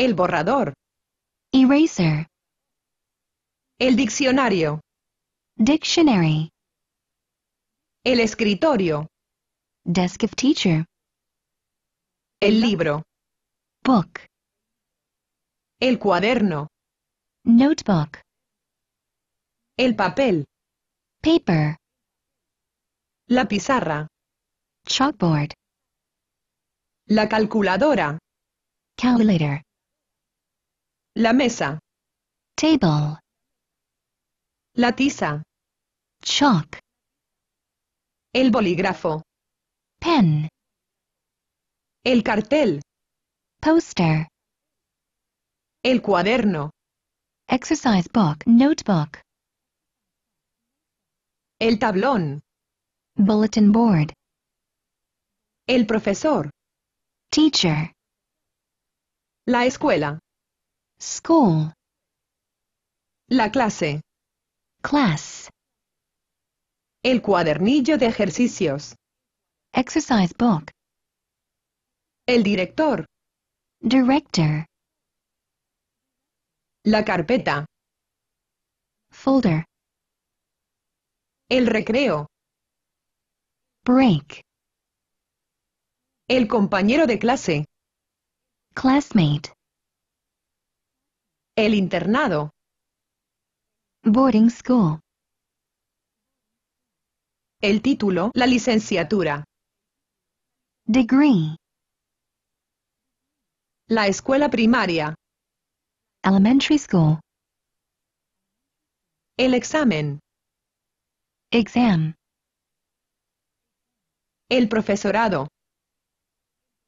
El borrador. Eraser. El diccionario. Dictionary. El escritorio. Desk of teacher. El libro. Book. El cuaderno. Notebook. El papel. Paper. La pizarra. Chalkboard. La calculadora. Calculator. La mesa. Table. La tiza. Chalk. El bolígrafo. Pen. El cartel. Poster. El cuaderno. Exercise book, notebook. El tablón. Bulletin board. El profesor. Teacher. La escuela. School. La clase. Class. El cuadernillo de ejercicios. Exercise book. El director. Director. La carpeta. Folder. El recreo. Break. El compañero de clase. Classmate. El internado. Boarding school. El título, la licenciatura. Degree. La escuela primaria. Elementary school. El examen. Exam. El profesorado.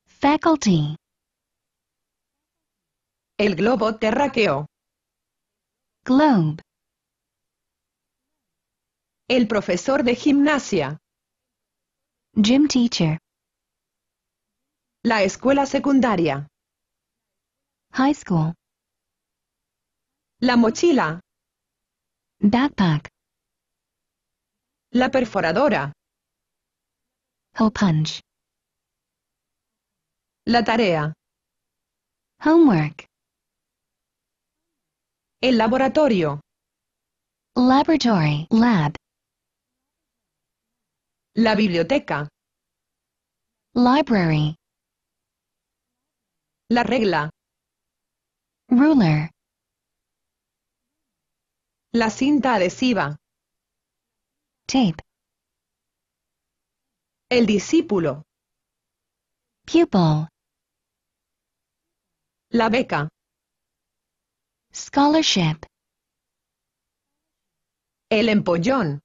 Faculty. El globo terráqueo. Globe. El profesor de gimnasia. Gym teacher. La escuela secundaria. High school. La mochila. Backpack. La perforadora. Hole punch. La tarea. Homework. El laboratorio. Laboratory, lab. La biblioteca. Library. La regla. Ruler. La cinta adhesiva. Tape. El discípulo. Pupil. La beca. Scholarship. El empollón.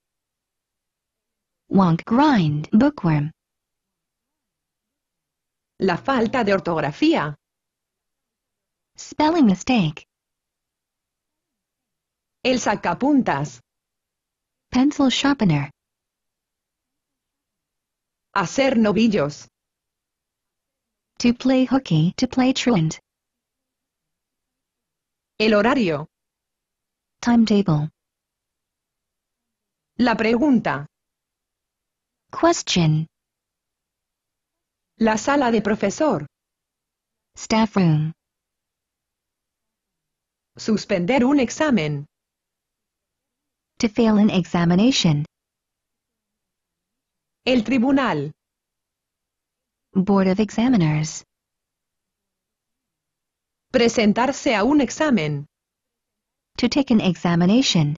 Wonk grind, bookworm. La falta de ortografía. Spelling mistake. El sacapuntas. Pencil sharpener. Hacer novillos. To play hooky, to play truant. El horario. Timetable. La pregunta. Question. La sala de profesor. Staff room. Suspender un examen. To fail an examination. El tribunal. Board of Examiners. Presentarse a un examen. To take an examination.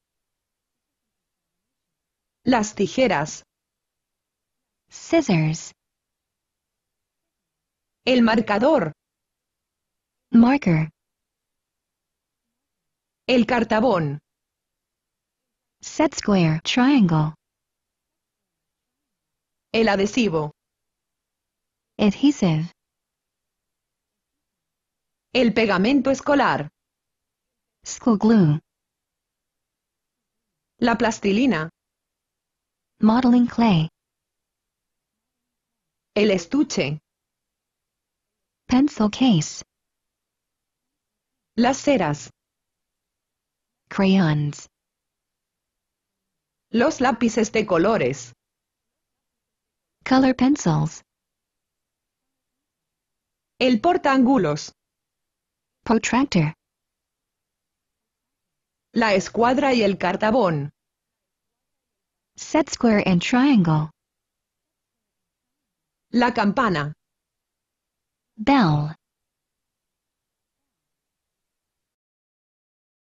Las tijeras. Scissors. El marcador. Marker. El cartabón. Set square, triangle. El adhesivo. Adhesive. El pegamento escolar. School glue. La plastilina. Modeling clay. El estuche. Pencil case. Las ceras. Crayons. Los lápices de colores. Color pencils. El ángulos. Protractor. La escuadra y el cartabón. Set square and triangle. La campana. Bell.